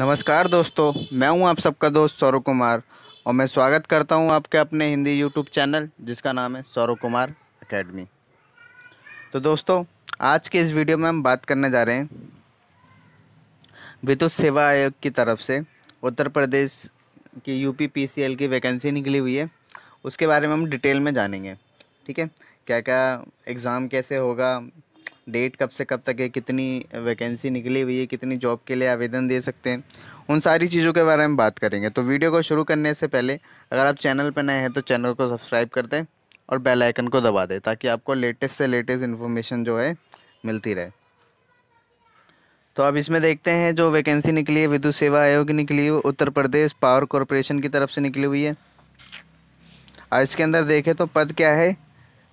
नमस्कार दोस्तों मैं हूं आप सबका दोस्त सौरव कुमार और मैं स्वागत करता हूं आपके अपने हिंदी यूट्यूब चैनल जिसका नाम है सौरव कुमार एकेडमी तो दोस्तों आज के इस वीडियो में हम बात करने जा रहे हैं विद्युत सेवा आयोग की तरफ से उत्तर प्रदेश की यू पी की वैकेंसी निकली हुई है उसके बारे में हम डिटेल में जानेंगे ठीक है क्या क्या एग्ज़ाम कैसे होगा डेट कब से कब तक है कितनी वैकेंसी निकली हुई है कितनी जॉब के लिए आवेदन दे सकते हैं उन सारी चीज़ों के बारे में बात करेंगे तो वीडियो को शुरू करने से पहले अगर आप चैनल पर नए हैं तो चैनल को सब्सक्राइब कर दें और बेल आइकन को दबा दें ताकि आपको लेटेस्ट से लेटेस्ट इन्फॉर्मेशन जो है मिलती रहे तो अब इसमें देखते हैं जो वैकेंसी निकली है विद्युत सेवा आयोग निकली है उत्तर प्रदेश पावर कॉरपोरेशन की तरफ से निकली हुई है और इसके अंदर देखें तो पद क्या है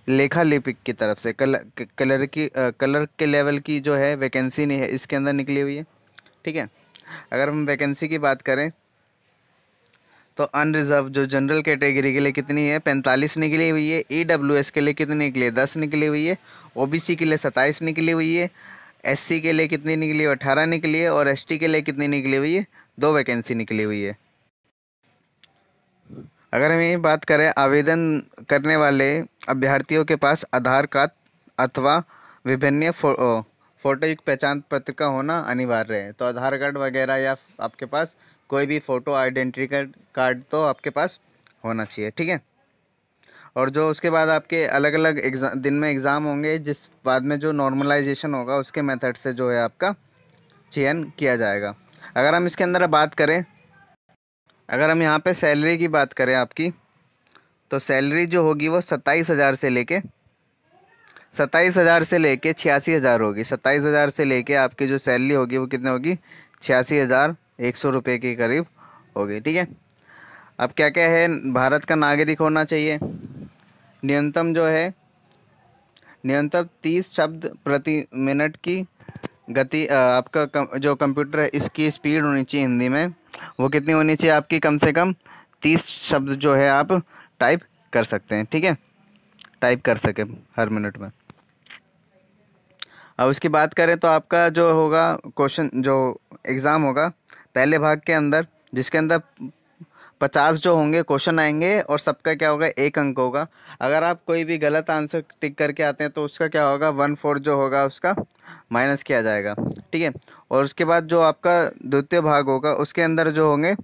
लेखा लिपिक की तरफ से कल कलर की कलर के लेवल की जो है वैकेंसी नहीं है इसके अंदर निकली हुई है ठीक है अगर हम वैकेंसी की बात करें तो अनरिजर्व जो जनरल कैटेगरी के लिए कितनी है पैंतालीस निकली हुई है ई डब्ल्यू एस के लिए कितनी निकली है दस निकली हुई है ओ बी सी के लिए सत्ताईस निकली हुई है एस सी के लिए कितनी निकली है अठारह निकली है और एस टी के लिए कितनी निकली हुई है दो वैकेंसी निकली हुई है अगर हम बात करें आवेदन करने वाले अभ्यर्थियों के पास आधार कार्ड अथवा विभिन्न फो, फ़ोटोयुक्त पहचान पत्र का होना अनिवार्य है तो आधार कार्ड वगैरह या आपके पास कोई भी फ़ोटो आइडेंटिटी कार्ड कार्ड तो आपके पास होना चाहिए ठीक है और जो उसके बाद आपके अलग अलग एग्ज़ाम दिन में एग्ज़ाम होंगे जिस बाद में जो नॉर्मलाइजेशन होगा उसके मेथड से जो है आपका चयन किया जाएगा अगर हम इसके अंदर बात करें अगर हम यहाँ पे सैलरी की बात करें आपकी तो सैलरी जो होगी वो सत्ताईस हज़ार से लेके सत्ताईस हज़ार से लेके छियासी हज़ार होगी सत्ताईस हज़ार से लेके आपकी जो सैलरी होगी वो कितनी होगी छियासी हज़ार एक सौ रुपये के करीब होगी ठीक है अब क्या क्या है भारत का नागरिक होना चाहिए न्यूनतम जो है न्यूनतम तीस शब्द प्रति मिनट की गति आपका कम, जो कंप्यूटर है इसकी स्पीड होनी चाहिए हिंदी में वो कितनी होनी चाहिए आपकी कम से कम तीस शब्द जो है आप टाइप कर सकते हैं ठीक है टाइप कर सके हर मिनट में अब उसकी बात करें तो आपका जो होगा क्वेश्चन जो एग्ज़ाम होगा पहले भाग के अंदर जिसके अंदर पचास जो होंगे क्वेश्चन आएंगे और सबका क्या होगा एक अंक होगा अगर आप कोई भी गलत आंसर टिक करके आते हैं तो उसका क्या होगा वन फोर्थ जो होगा उसका माइनस किया जाएगा ठीक है और उसके बाद जो आपका द्वितीय भाग होगा उसके अंदर जो होंगे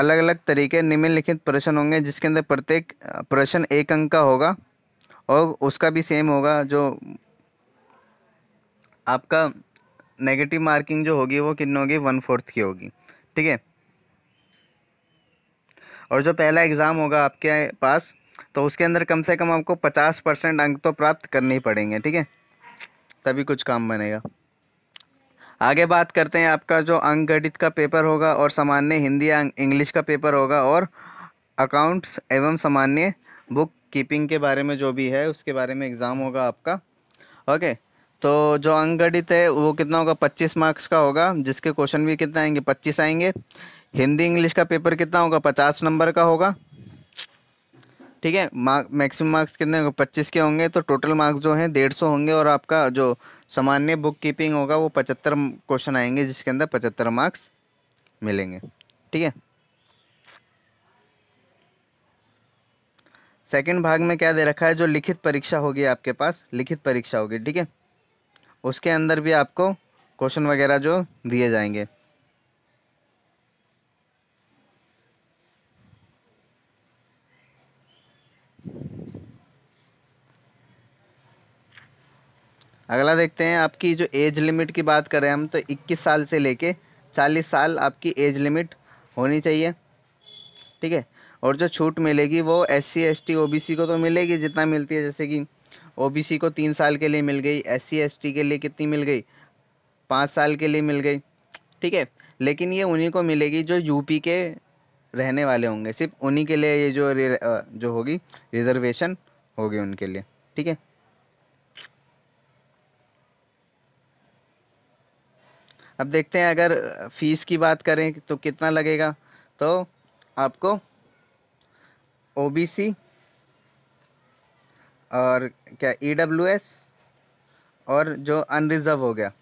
अलग अलग तरीके निम्नलिखित प्रश्न होंगे जिसके अंदर प्रत्येक प्रश्न एक अंक का होगा और उसका भी सेम होगा जो आपका नेगेटिव मार्किंग जो होगी वो कितनी होगी वन फोर्थ की होगी ठीक है और जो पहला एग्ज़ाम होगा आपके पास तो उसके अंदर कम से कम आपको पचास परसेंट अंक तो प्राप्त करने ही पड़ेंगे ठीक है तभी कुछ काम बनेगा आगे बात करते हैं आपका जो अंक गणित का पेपर होगा और सामान्य हिंदी इंग्लिश का पेपर होगा और अकाउंट्स एवं सामान्य बुक कीपिंग के बारे में जो भी है उसके बारे में एग्ज़ाम होगा आपका ओके तो जो अंक गणित है वो कितना होगा पच्चीस मार्क्स का होगा जिसके क्वेश्चन भी कितने आएंगे पच्चीस आएंगे हिंदी इंग्लिश का पेपर कितना होगा पचास नंबर का होगा ठीक है मार्क मैक्सिमम मार्क्स कितने होंगे पच्चीस के होंगे तो टोटल मार्क्स जो हैं डेढ़ सौ होंगे और आपका जो सामान्य बुक कीपिंग होगा वो पचहत्तर क्वेश्चन आएंगे जिसके अंदर पचहत्तर मार्क्स मिलेंगे ठीक है सेकेंड भाग में क्या दे रखा है जो लिखित परीक्षा होगी आपके पास लिखित परीक्षा होगी ठीक है उसके अंदर भी आपको क्वेश्चन वगैरह जो दिए जाएंगे अगला देखते हैं आपकी जो एज लिमिट की बात करें हम तो 21 साल से लेके 40 साल आपकी एज लिमिट होनी चाहिए ठीक है और जो छूट मिलेगी वो S C S T O B C को तो मिलेगी जितना मिलती है जैसे कि ओ बी सी को तीन साल के लिए मिल गई एस सी एस टी के लिए कितनी मिल गई पाँच साल के लिए मिल गई ठीक है लेकिन ये उन्हीं को मिलेगी जो यूपी के रहने वाले होंगे सिर्फ उन्हीं के लिए ये जो जो होगी रिजर्वेशन होगी उनके लिए ठीक है अब देखते हैं अगर फ़ीस की बात करें तो कितना लगेगा तो आपको ओबीसी और क्या ईडब्ल्यूएस e और जो अनरिजर्व हो गया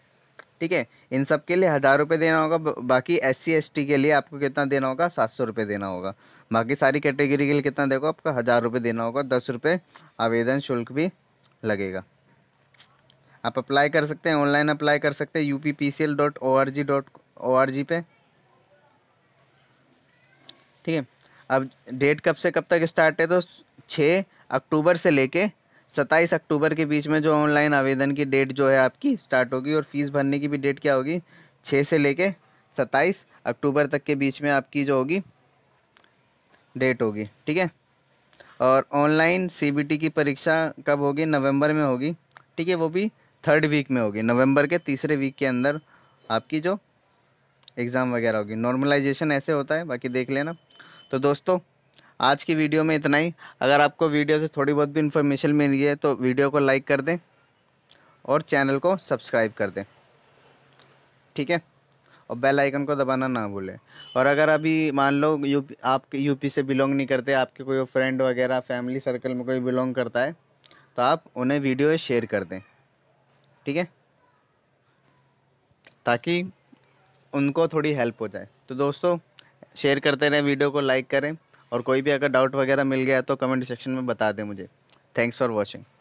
ठीक है इन सब के लिए हज़ार रुपये देना होगा बाकी एस सी एस टी के लिए आपको कितना देना होगा सात सौ रुपये देना होगा बाकी सारी कैटेगरी के लिए कितना देखो आपको हज़ार रुपये देना होगा दस रुपये आवेदन शुल्क भी लगेगा आप अप्लाई कर सकते हैं ऑनलाइन अप्लाई कर सकते हैं U P P C L dot O R G dot O R G पे ठीक है अब डेट कब से कब तक स्टार्ट है तो छः अक्टूबर से लेके सत्ताईस अक्टूबर के बीच में जो ऑनलाइन आवेदन की डेट जो है आपकी स्टार्ट होगी और फीस भरने की भी डेट क्या होगी छः से लेके सत्ताईस अक्टूबर तक के बीच में आपकी जो होगी डेट होगी ठीक है और ऑनलाइन सीबीटी की परीक्षा कब होगी नवंबर में होगी ठीक है वो भी थर्ड वीक में होगी नवंबर के तीसरे वीक के अंदर आपकी जो एग्ज़ाम वगैरह होगी नॉर्मलाइजेशन ऐसे होता है बाकी देख लेना तो दोस्तों आज की वीडियो में इतना ही अगर आपको वीडियो से थोड़ी बहुत भी इन्फॉर्मेशन रही है तो वीडियो को लाइक कर दें और चैनल को सब्सक्राइब कर दें ठीक है और बेल आइकन को दबाना ना भूलें और अगर अभी मान लो यू आप यूपी से बिलोंग नहीं करते आपके कोई फ्रेंड वगैरह फैमिली सर्कल में कोई बिलोंग करता है तो आप उन्हें वीडियो शेयर कर दें ठीक है ताकि उनको थोड़ी हेल्प हो जाए तो दोस्तों शेयर करते रहें वीडियो को लाइक करें और कोई भी अगर डाउट वगैरह मिल गया तो कमेंट सेक्शन में बता दें मुझे थैंक्स फॉर वॉचिंग